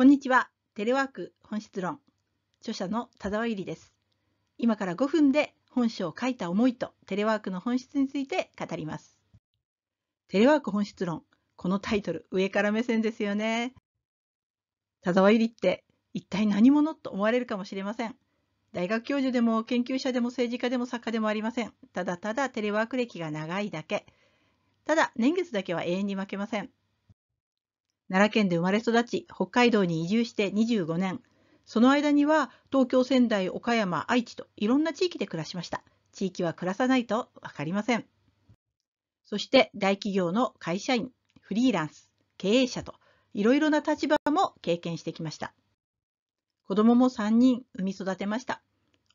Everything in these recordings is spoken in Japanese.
こんにちは。テレワーク本質論。著者の田沢ゆりです。今から5分で本書を書いた思いとテレワークの本質について語ります。テレワーク本質論。このタイトル、上から目線ですよね。田沢ゆりって一体何者と思われるかもしれません。大学教授でも研究者でも政治家でも作家でもありません。ただただテレワーク歴が長いだけ。ただ年月だけは永遠に負けません。奈良県で生まれ育ち、北海道に移住して25年。その間には東京、仙台、岡山、愛知といろんな地域で暮らしました。地域は暮らさないと分かりません。そして大企業の会社員、フリーランス、経営者といろいろな立場も経験してきました。子供も3人産み育てました。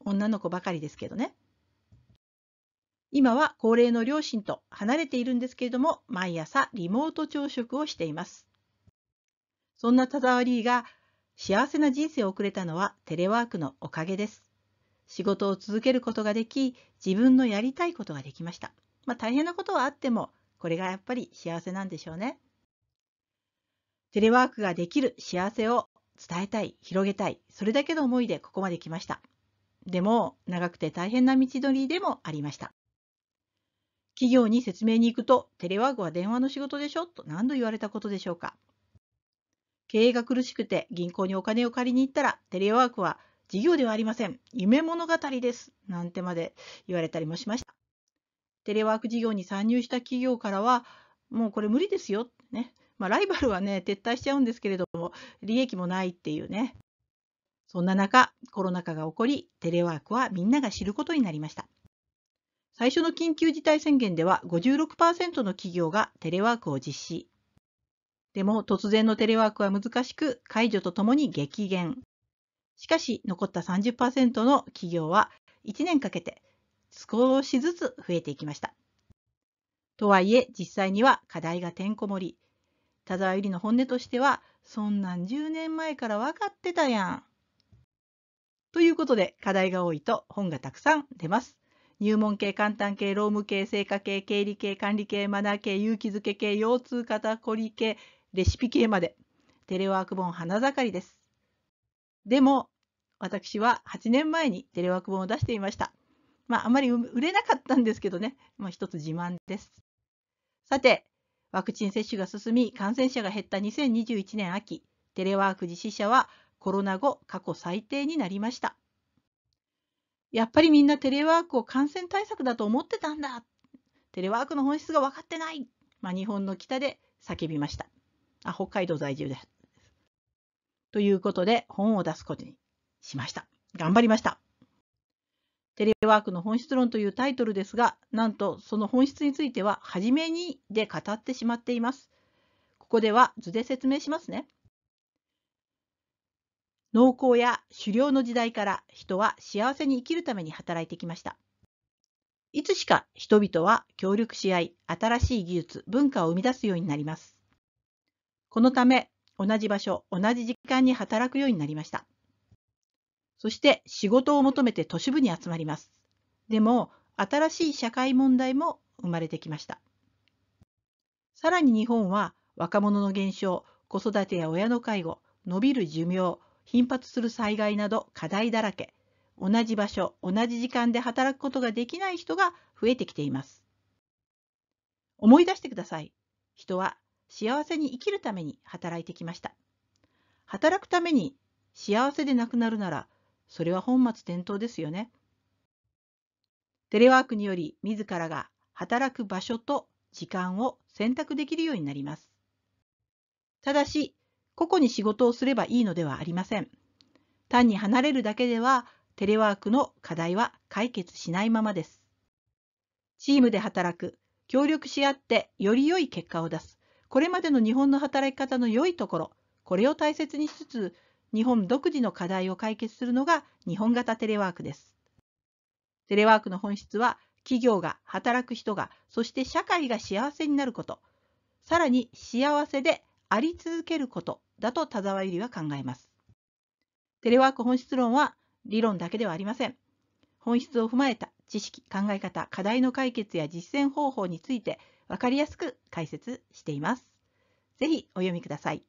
女の子ばかりですけどね。今は高齢の両親と離れているんですけれども、毎朝リモート朝食をしています。そんな田沢リーが幸せな人生を送れたのはテレワークのおかげです。仕事を続けることができ、自分のやりたいことができました。まあ大変なことはあっても、これがやっぱり幸せなんでしょうね。テレワークができる幸せを伝えたい、広げたい、それだけの思いでここまで来ました。でも、長くて大変な道のりでもありました。企業に説明に行くと、テレワークは電話の仕事でしょと何度言われたことでしょうか。経営が苦しくて銀行にお金を借りに行ったら、テレワークは事業ではありません。夢物語です。なんてまで言われたりもしました。テレワーク事業に参入した企業からは、もうこれ無理ですよ。ね。まあ、ライバルはね、撤退しちゃうんですけれども、利益もないっていうね。そんな中、コロナ禍が起こり、テレワークはみんなが知ることになりました。最初の緊急事態宣言では56%の企業がテレワークを実施。でも突然のテレワークは難しく、解除とともに激減。しかし、残った30%の企業は1年かけて少しずつ増えていきました。とはいえ、実際には課題がてんこ盛り。田沢由里の本音としては、そんなん10年前から分かってたやん。ということで、課題が多いと本がたくさん出ます。入門系、簡単系、労務系、成果系、経理系、管理系、マナー系、勇気づけ系、腰痛肩こり系、レシピ系まで、テレワーク本花盛りです。でも、私は8年前にテレワーク本を出していました。まあ、あまり売れなかったんですけどね、まあ、一つ自慢です。さて、ワクチン接種が進み、感染者が減った2021年秋、テレワーク実施者はコロナ後過去最低になりました。やっぱりみんなテレワークを感染対策だと思ってたんだ。テレワークの本質が分かってない。まあ、日本の北で叫びました。あ北海道在住です。ということで、本を出すことにしました。頑張りました。テレワークの本質論というタイトルですが、なんとその本質については、初めにで語ってしまっています。ここでは図で説明しますね。農耕や狩猟の時代から人は幸せに生きるために働いてきました。いつしか人々は協力し合い、新しい技術、文化を生み出すようになります。このため、同じ場所、同じ時間に働くようになりました。そして仕事を求めて都市部に集まります。でも、新しい社会問題も生まれてきました。さらに日本は若者の減少、子育てや親の介護、伸びる寿命、頻発する災害など課題だらけ、同じ場所、同じ時間で働くことができない人が増えてきています。思い出してください。人は幸せに生きるために働いてきました。働くために幸せでなくなるなら、それは本末転倒ですよね。テレワークにより自らが働く場所と時間を選択できるようになります。ただし、個々に仕事をすればいいのではありません。単に離れるだけではテレワークの課題は解決しないままです。チームで働く、協力し合ってより良い結果を出す、これまでの日本の働き方の良いところこれを大切にしつつ日本独自の課題を解決するのが日本型テレワークです。テレワークの本質は企業が働く人がそして社会が幸せになることさらに幸せであり続けることだと田沢由里は考えます。テレワーク本質論は理論だけではありません。本質を踏まえた知識、考え方、課題の解決や実践方法についてわかりやすく解説しています。ぜひお読みください。